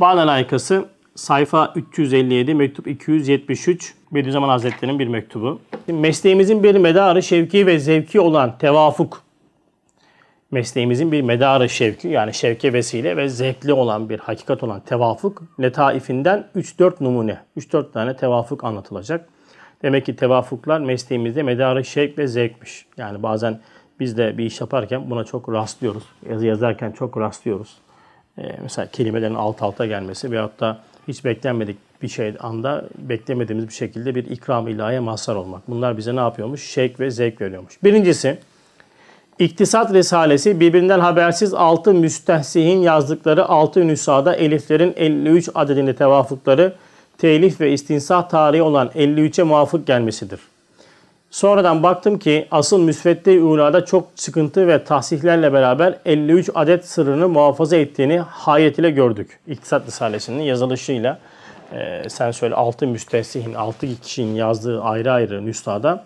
Bağla layıkası sayfa 357, mektup 273 Bediüzzaman Hazretleri'nin bir mektubu. Mesleğimizin bir medarı şevki ve zevki olan tevafuk. Mesleğimizin bir medarı şevki yani şevke vesile ve zevkli olan bir hakikat olan tevafuk letaifinden 3-4 numune, 3-4 tane tevafuk anlatılacak. Demek ki tevafuklar mesleğimizde medarı şevk ve zevkmiş. Yani bazen biz de bir iş yaparken buna çok rastlıyoruz. Yazı yazarken çok rastlıyoruz. Ee, mesela kelimelerin alt alta gelmesi veyahut da hiç beklenmedik bir şey anda beklemediğimiz bir şekilde bir ikram ilahiye mazhar olmak. Bunlar bize ne yapıyormuş? Şevk ve zevk veriyormuş. Birincisi İktisat Risalesi birbirinden habersiz 6 müstehsihin yazdıkları 6 nüshada eliflerin 53 adedini tevafukları telif ve istinsah tarihi olan 53'e muvafık gelmesidir. Sonradan baktım ki asıl müsvedde ulada çok sıkıntı ve tahsihlerle beraber 53 adet sırrını muhafaza ettiğini hayret ile gördük. İktisat Risalesi'nin yazılışıyla e, sen söyle 6 müstesihin, 6 kişinin yazdığı ayrı ayrı nüstada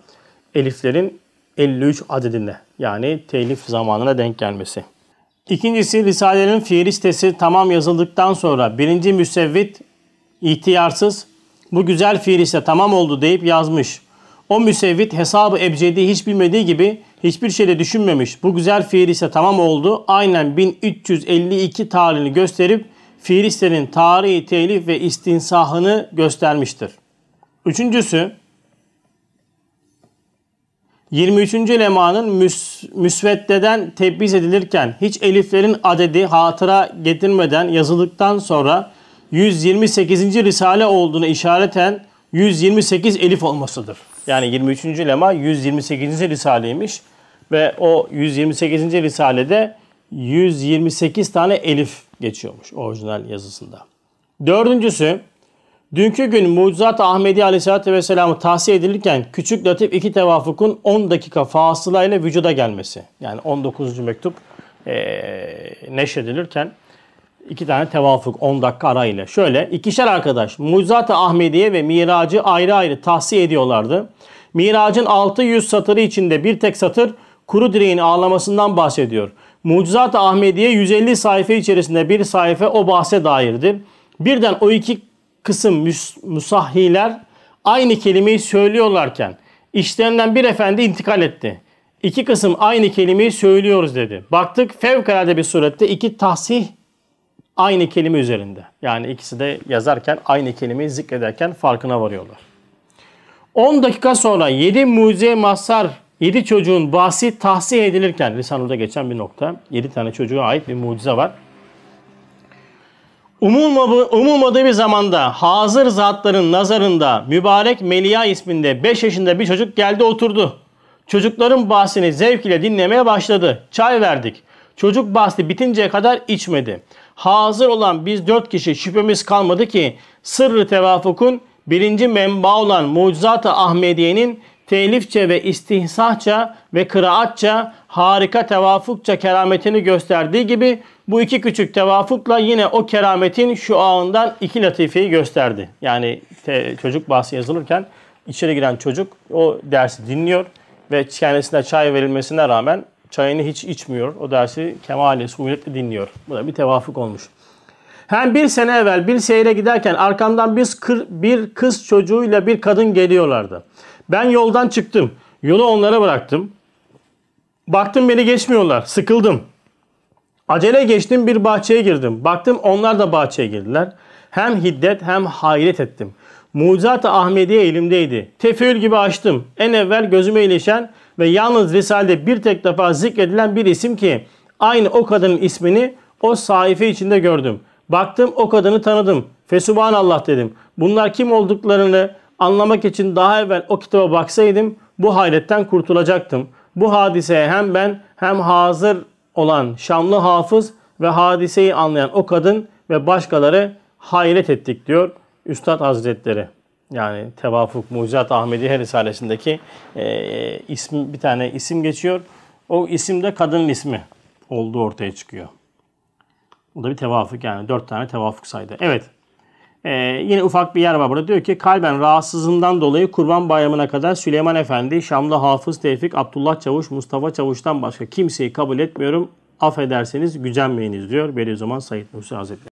eliflerin 53 adedinde yani telif zamanına denk gelmesi. İkincisi Risale'nin fiilistesi tamam yazıldıktan sonra birinci müsevvit ihtiyarsız bu güzel fiil ise tamam oldu deyip yazmış. O müsevvit hesabı ebcedi hiç bilmediği gibi hiçbir şeyle düşünmemiş. Bu güzel fiil ise tamam oldu. Aynen 1352 tarihini gösterip fiil tarihi telif ve istinsahını göstermiştir. Üçüncüsü 23. lemanın müs, müsveddeden tebbiz edilirken hiç eliflerin adedi hatıra getirmeden yazıldıktan sonra 128. risale olduğunu işareten 128 elif olmasıdır. Yani 23. lema 128. risaleymiş ve o 128. risalede 128 tane elif geçiyormuş orijinal yazısında. Dördüncüsü, dünkü gün Mucizat Ahmedi Aleyhisselatü Vesselam'ı tavsiye edilirken küçük latif iki tevafukun 10 dakika fasılayla vücuda gelmesi. Yani 19. mektup ee, neşredilirken iki tane tevafuk 10 dakika arayla. Şöyle ikişer arkadaş Mucizat-ı Ahmediye ve Miracı ayrı ayrı tahsiye ediyorlardı. Miracın 600 satırı içinde bir tek satır kuru direğin ağlamasından bahsediyor. Mucizat-ı Ahmediye 150 sayfa içerisinde bir sayfa o bahse dairdir. Birden o iki kısım müs- musahhiler aynı kelimeyi söylüyorlarken işlerinden bir efendi intikal etti. İki kısım aynı kelimeyi söylüyoruz dedi. Baktık fevkalade bir surette iki tahsih aynı kelime üzerinde. Yani ikisi de yazarken aynı kelimeyi zikrederken farkına varıyorlar. 10 dakika sonra 7 mucize mazhar 7 çocuğun bahsi tahsih edilirken Risale'de geçen bir nokta. 7 tane çocuğa ait bir mucize var. Umulmadı, umulmadığı bir zamanda hazır zatların nazarında mübarek Melia isminde 5 yaşında bir çocuk geldi oturdu. Çocukların bahsini zevk ile dinlemeye başladı. Çay verdik. Çocuk bahsi bitinceye kadar içmedi hazır olan biz dört kişi şüphemiz kalmadı ki sırrı tevafukun birinci menba olan Mucizat-ı Ahmediye'nin telifçe ve istihsahça ve kıraatça harika tevafukça kerametini gösterdiği gibi bu iki küçük tevafukla yine o kerametin şu ağından iki latifeyi gösterdi. Yani te, çocuk bahsi yazılırken içeri giren çocuk o dersi dinliyor ve kendisine çay verilmesine rağmen çayını hiç içmiyor. O dersi kemale, suhuletle dinliyor. Bu da bir tevafuk olmuş. Hem bir sene evvel bir seyre giderken arkamdan bir, kır, bir kız çocuğuyla bir kadın geliyorlardı. Ben yoldan çıktım. Yolu onlara bıraktım. Baktım beni geçmiyorlar. Sıkıldım. Acele geçtim bir bahçeye girdim. Baktım onlar da bahçeye girdiler. Hem hiddet hem hayret ettim. Mucizat-ı Ahmediye elimdeydi. Tefeül gibi açtım. En evvel gözüme ilişen ve yalnız Risale'de bir tek defa zikredilen bir isim ki aynı o kadının ismini o sahife içinde gördüm. Baktım o kadını tanıdım. Allah dedim. Bunlar kim olduklarını anlamak için daha evvel o kitaba baksaydım bu hayretten kurtulacaktım. Bu hadiseye hem ben hem hazır olan Şamlı hafız ve hadiseyi anlayan o kadın ve başkaları hayret ettik diyor Üstad Hazretleri yani Tevafuk Mucizat Ahmediye Risalesi'ndeki e, ismi, bir tane isim geçiyor. O isimde kadın ismi olduğu ortaya çıkıyor. Bu da bir tevafuk yani dört tane tevafuk saydı. Evet. Ee, yine ufak bir yer var burada. Diyor ki kalben rahatsızlığından dolayı Kurban Bayramı'na kadar Süleyman Efendi, Şamlı Hafız Tevfik, Abdullah Çavuş, Mustafa Çavuş'tan başka kimseyi kabul etmiyorum. Affederseniz gücenmeyiniz diyor. Beri zaman Said Nursi Hazretleri.